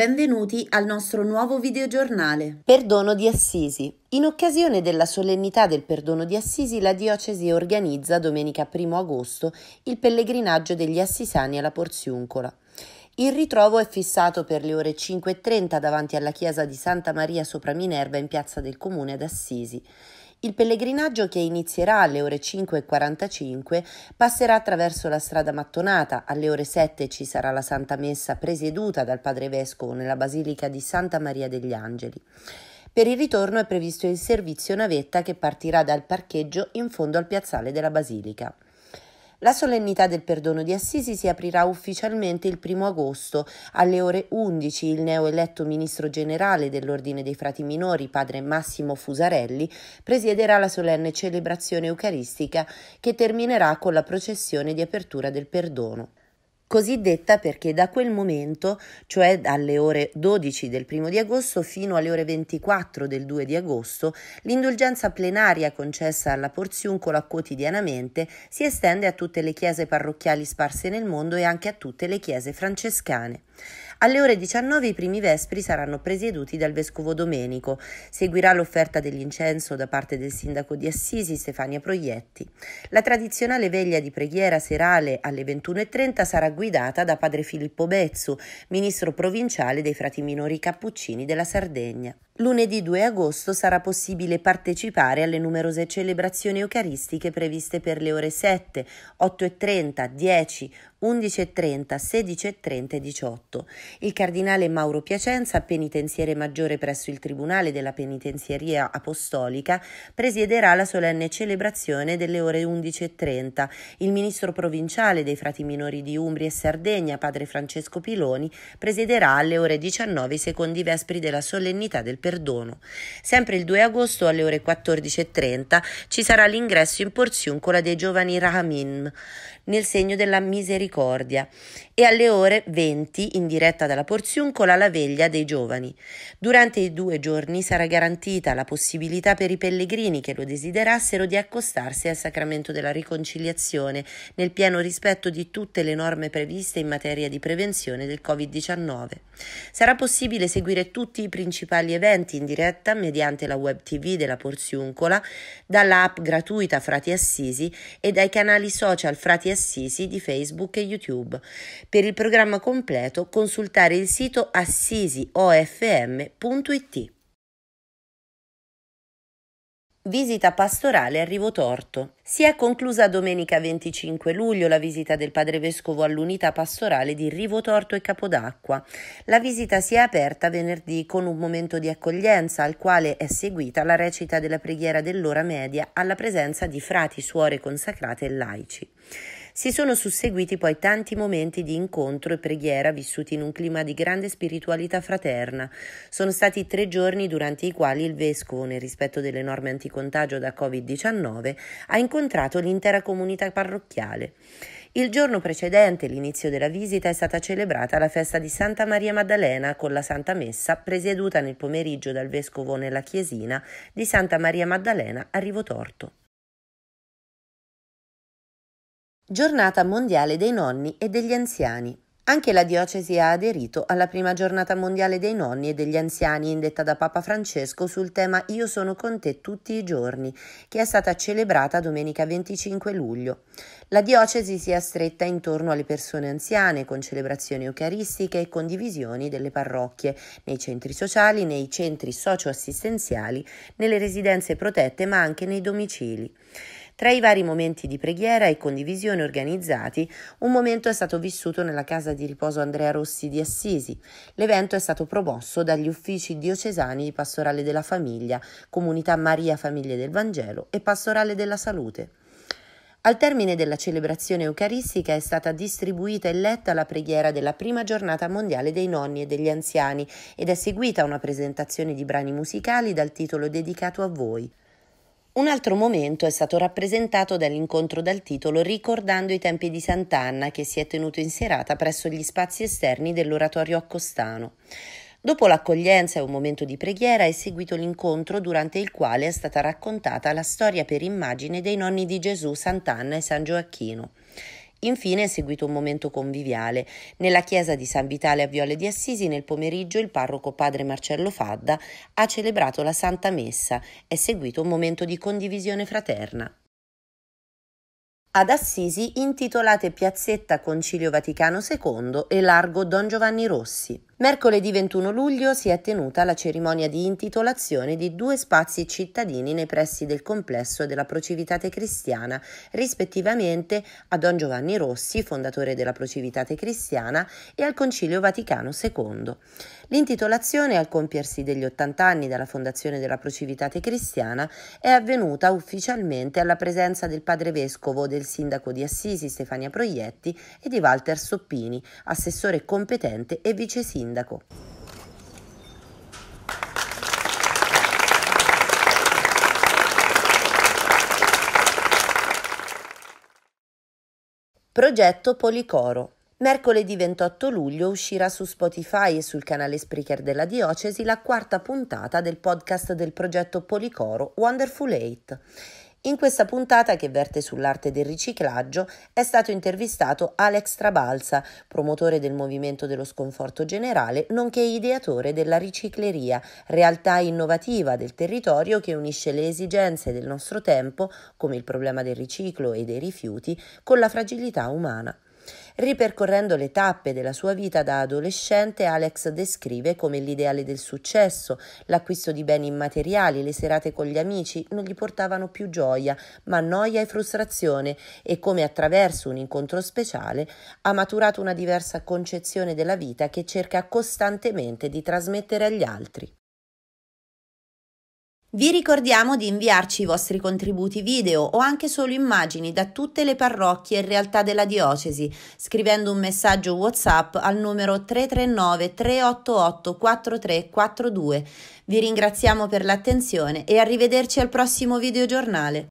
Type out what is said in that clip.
Benvenuti al nostro nuovo videogiornale. Perdono di Assisi. In occasione della solennità del perdono di Assisi, la diocesi organizza domenica 1 agosto il pellegrinaggio degli assisani alla Porziuncola. Il ritrovo è fissato per le ore 5.30 davanti alla chiesa di Santa Maria sopra Minerva in piazza del comune ad Assisi. Il pellegrinaggio che inizierà alle ore 5.45 passerà attraverso la strada mattonata, alle ore 7 ci sarà la Santa Messa presieduta dal Padre Vescovo nella Basilica di Santa Maria degli Angeli. Per il ritorno è previsto il servizio navetta che partirà dal parcheggio in fondo al piazzale della Basilica. La solennità del perdono di Assisi si aprirà ufficialmente il 1 agosto. Alle ore 11 il neoeletto ministro generale dell'Ordine dei Frati Minori, padre Massimo Fusarelli, presiederà la solenne celebrazione eucaristica che terminerà con la processione di apertura del perdono cosiddetta perché da quel momento, cioè dalle ore 12 del primo di agosto fino alle ore 24 del 2 di agosto, l'indulgenza plenaria concessa alla Porziuncola quotidianamente si estende a tutte le chiese parrocchiali sparse nel mondo e anche a tutte le chiese francescane. Alle ore 19 i primi vespri saranno presieduti dal vescovo Domenico. Seguirà l'offerta dell'incenso da parte del sindaco di Assisi Stefania Proietti. La tradizionale veglia di preghiera serale alle 21.30 sarà guidata da padre Filippo Bezzu, ministro provinciale dei frati minori cappuccini della Sardegna. Lunedì 2 agosto sarà possibile partecipare alle numerose celebrazioni eucaristiche previste per le ore 7, 8.30, 10, 11.30, 16.30 e 18. Il cardinale Mauro Piacenza, penitenziere maggiore presso il Tribunale della Penitenzieria Apostolica, presiederà la solenne celebrazione delle ore 11.30. Il ministro provinciale dei frati minori di Umbria e Sardegna, padre Francesco Piloni, presiederà alle ore 19 i secondi vespri della solennità del Perù perdono. Sempre il 2 agosto alle ore 14.30 ci sarà l'ingresso in porziuncola dei giovani Rahamim nel segno della misericordia e alle ore 20 in diretta dalla porziuncola la veglia dei giovani. Durante i due giorni sarà garantita la possibilità per i pellegrini che lo desiderassero di accostarsi al sacramento della riconciliazione nel pieno rispetto di tutte le norme previste in materia di prevenzione del Covid-19. Sarà possibile seguire tutti i principali eventi seguenti in diretta mediante la web tv della Porziuncola, dalla app gratuita Frati Assisi e dai canali social Frati Assisi di Facebook e YouTube. Per il programma completo consultare il sito assisiofm.it. Visita pastorale a Rivotorto. Si è conclusa domenica 25 luglio la visita del padre vescovo all'unità pastorale di Rivotorto e Capodacqua. La visita si è aperta venerdì con un momento di accoglienza al quale è seguita la recita della preghiera dell'ora media alla presenza di frati, suore consacrate e laici. Si sono susseguiti poi tanti momenti di incontro e preghiera vissuti in un clima di grande spiritualità fraterna. Sono stati tre giorni durante i quali il vescovo, nel rispetto delle norme anticontagio da Covid-19, ha incontrato l'intera comunità parrocchiale. Il giorno precedente l'inizio della visita è stata celebrata la festa di Santa Maria Maddalena con la Santa Messa, presieduta nel pomeriggio dal vescovo nella chiesina di Santa Maria Maddalena a Rivotorto. Giornata mondiale dei nonni e degli anziani. Anche la diocesi ha aderito alla prima giornata mondiale dei nonni e degli anziani indetta da Papa Francesco sul tema Io sono con te tutti i giorni, che è stata celebrata domenica 25 luglio. La diocesi si è stretta intorno alle persone anziane con celebrazioni eucaristiche e condivisioni delle parrocchie, nei centri sociali, nei centri socioassistenziali, nelle residenze protette ma anche nei domicili. Tra i vari momenti di preghiera e condivisione organizzati, un momento è stato vissuto nella casa di riposo Andrea Rossi di Assisi. L'evento è stato promosso dagli uffici diocesani di Pastorale della Famiglia, Comunità Maria Famiglie del Vangelo e Pastorale della Salute. Al termine della celebrazione eucaristica è stata distribuita e letta la preghiera della prima giornata mondiale dei nonni e degli anziani ed è seguita una presentazione di brani musicali dal titolo Dedicato a voi. Un altro momento è stato rappresentato dall'incontro dal titolo Ricordando i tempi di Sant'Anna che si è tenuto in serata presso gli spazi esterni dell'oratorio accostano. Dopo l'accoglienza e un momento di preghiera è seguito l'incontro durante il quale è stata raccontata la storia per immagine dei nonni di Gesù, Sant'Anna e San Gioacchino. Infine è seguito un momento conviviale. Nella chiesa di San Vitale a Viole di Assisi nel pomeriggio il parroco padre Marcello Fadda ha celebrato la Santa Messa. È seguito un momento di condivisione fraterna. Ad Assisi intitolate Piazzetta Concilio Vaticano II e Largo Don Giovanni Rossi. Mercoledì 21 luglio si è tenuta la cerimonia di intitolazione di due spazi cittadini nei pressi del complesso della Procivitate Cristiana, rispettivamente a Don Giovanni Rossi, fondatore della Procivitate Cristiana, e al Concilio Vaticano II. L'intitolazione al compiersi degli 80 anni dalla fondazione della Procivitate Cristiana è avvenuta ufficialmente alla presenza del padre vescovo del sindaco di Assisi Stefania Proietti e di Walter Soppini, assessore competente e vice sindaco sindaco. Progetto Policoro. Mercoledì 28 luglio uscirà su Spotify e sul canale Spreaker della Diocesi la quarta puntata del podcast del progetto Policoro Wonderful 8. In questa puntata che verte sull'arte del riciclaggio è stato intervistato Alex Trabalza, promotore del movimento dello sconforto generale, nonché ideatore della ricicleria, realtà innovativa del territorio che unisce le esigenze del nostro tempo, come il problema del riciclo e dei rifiuti, con la fragilità umana. Ripercorrendo le tappe della sua vita da adolescente, Alex descrive come l'ideale del successo, l'acquisto di beni immateriali, le serate con gli amici non gli portavano più gioia, ma noia e frustrazione e come attraverso un incontro speciale ha maturato una diversa concezione della vita che cerca costantemente di trasmettere agli altri. Vi ricordiamo di inviarci i vostri contributi video o anche solo immagini da tutte le parrocchie e realtà della diocesi scrivendo un messaggio WhatsApp al numero 339 388 4342. Vi ringraziamo per l'attenzione e arrivederci al prossimo video giornale.